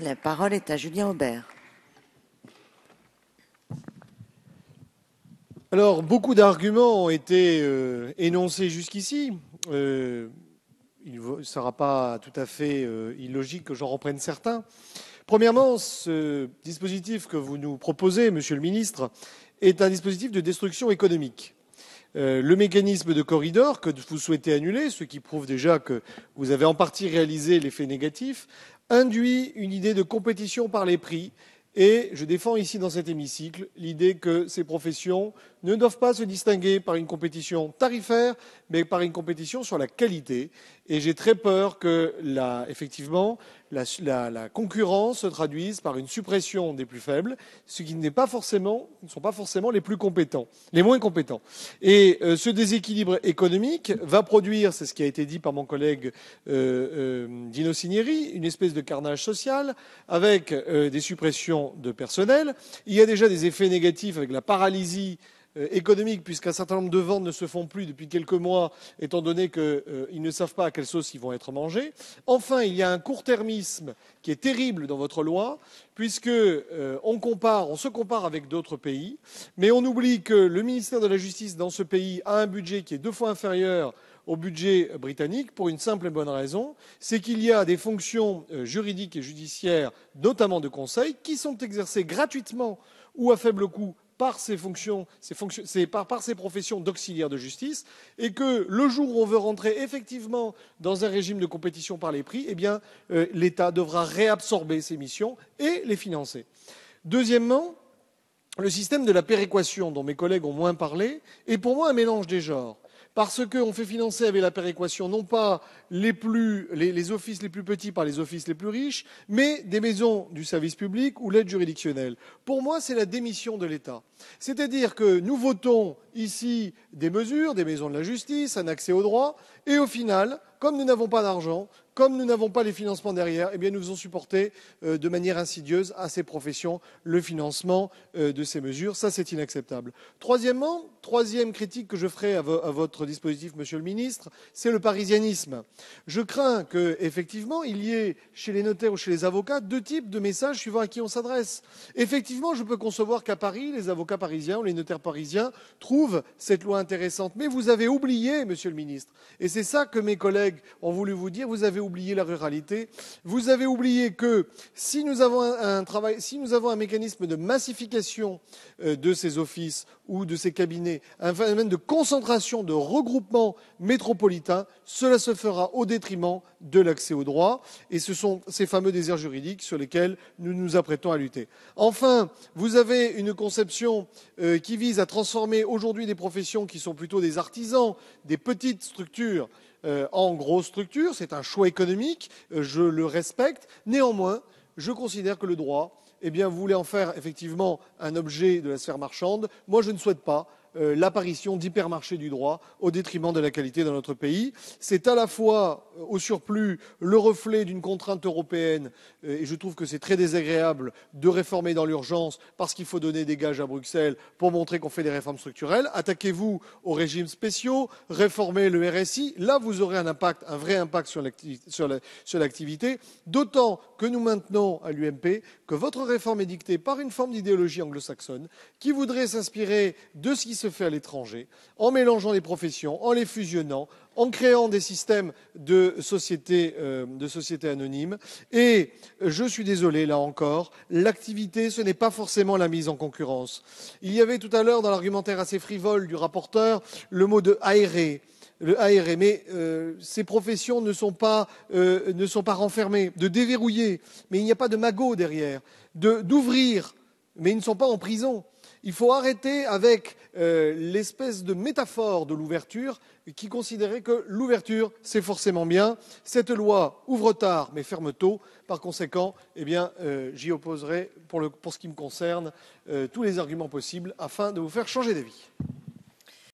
La parole est à Julien Aubert. Alors, beaucoup d'arguments ont été euh, énoncés jusqu'ici. Euh, il ne sera pas tout à fait euh, illogique que j'en reprenne certains. Premièrement, ce dispositif que vous nous proposez, Monsieur le Ministre, est un dispositif de destruction économique. Euh, le mécanisme de corridor que vous souhaitez annuler, ce qui prouve déjà que vous avez en partie réalisé l'effet négatif, induit une idée de compétition par les prix. Et je défends ici, dans cet hémicycle, l'idée que ces professions ne doivent pas se distinguer par une compétition tarifaire, mais par une compétition sur la qualité. Et j'ai très peur que, la, effectivement, la, concurrence se traduise par une suppression des plus faibles, ce qui ne sont pas forcément les plus compétents, les moins compétents. Et euh, ce déséquilibre économique va produire, c'est ce qui a été dit par mon collègue euh, euh, Dino Signeri, une espèce de carnage social avec des suppressions de personnel. Il y a déjà des effets négatifs avec la paralysie euh, économique puisqu'un certain nombre de ventes ne se font plus depuis quelques mois étant donné qu'ils euh, ne savent pas à quelle sauce ils vont être mangés. Enfin, il y a un court-termisme qui est terrible dans votre loi puisqu'on euh, compare, on se compare avec d'autres pays, mais on oublie que le ministère de la Justice dans ce pays a un budget qui est deux fois inférieur au budget britannique pour une simple et bonne raison, c'est qu'il y a des fonctions juridiques et judiciaires, notamment de conseil, qui sont exercées gratuitement ou à faible coût par ses fonctions, ses fonctions par, professions d'auxiliaire de justice, et que le jour où on veut rentrer effectivement dans un régime de compétition par les prix, eh euh, l'État devra réabsorber ses missions et les financer. Deuxièmement, le système de la péréquation, dont mes collègues ont moins parlé, est pour moi un mélange des genres parce qu'on fait financer avec la péréquation non pas les, plus, les, offices les plus petits par les offices les plus riches, mais des maisons du service public ou l'aide juridictionnelle. Pour moi, c'est la démission de l'État. C'est-à-dire que nous votons ici des mesures, des maisons de la justice, un accès au droit, et au final, comme nous n'avons pas d'argent, comme nous n'avons pas les financements derrière, eh bien nous faisons supporter euh, de manière insidieuse à ces professions le financement euh, de ces mesures. Ça, c'est inacceptable. Troisièmement, troisième critique que je ferai à, votre dispositif, Monsieur le Ministre, c'est le parisianisme. Je crains que, effectivement, il y ait chez les notaires ou chez les avocats deux types de messages suivant à qui on s'adresse. Effectivement, je peux concevoir qu'à Paris, les avocats parisiens ou les notaires parisiens trouvent cette loi intéressante. Mais vous avez oublié, monsieur le ministre, et c'est ça que mes collègues ont voulu vous dire, vous avez oublié la ruralité, vous avez oublié que si nous avons un, travail, si nous avons un mécanisme de massification euh, de ces offices ou de ces cabinets, un phénomène de concentration, de regroupement métropolitain, cela se fera au détriment de l'accès au droit. Et ce sont ces fameux déserts juridiques sur lesquels nous nous apprêtons à lutter. Enfin, vous avez une conception euh, qui vise à transformer aujourd'hui des professions qui sont plutôt des artisans, des petites structures, euh, en grosses structures. C'est un choix économique, euh, je le respecte. Néanmoins, je considère que le droit, eh bien, vous voulez en faire effectivement un objet de la sphère marchande. Moi, je ne souhaite pas euh, l'apparition d'hypermarchés du droit au détriment de la qualité dans notre pays. C'est à la fois, euh, au surplus, le reflet d'une contrainte européenne, euh, et je trouve que c'est très désagréable de réformer dans l'urgence parce qu'il faut donner des gages à Bruxelles pour montrer qu'on fait des réformes structurelles. Attaquez-vous aux régimes spéciaux, réformez le RSI. Là, vous aurez un impact, un vrai impact sur l'activité, d'autant que nous maintenons à l'UMP que votre réforme est dictée par une forme d'idéologie anglo-saxonne qui voudrait s'inspirer de ce qui fait à l'étranger, en mélangeant les professions, en les fusionnant, en créant des systèmes de sociétés euh, anonymes. Et je suis désolé, là encore, l'activité, ce n'est pas forcément la mise en concurrence. Il y avait tout à l'heure, dans l'argumentaire assez frivole du rapporteur, le mot de aérer e, ». le e. mais euh, ces professions ne sont, pas, euh, ne sont pas renfermées, de déverrouiller, mais il n'y a pas de magot derrière, d'ouvrir, mais ils ne sont pas en prison. Il faut arrêter avec euh, l'espèce de métaphore de l'ouverture qui considérait que l'ouverture, c'est forcément bien. Cette loi ouvre tard mais ferme tôt. Par conséquent, eh bien, euh, j'y opposerai, pour, ce qui me concerne, euh, tous les arguments possibles afin de vous faire changer d'avis.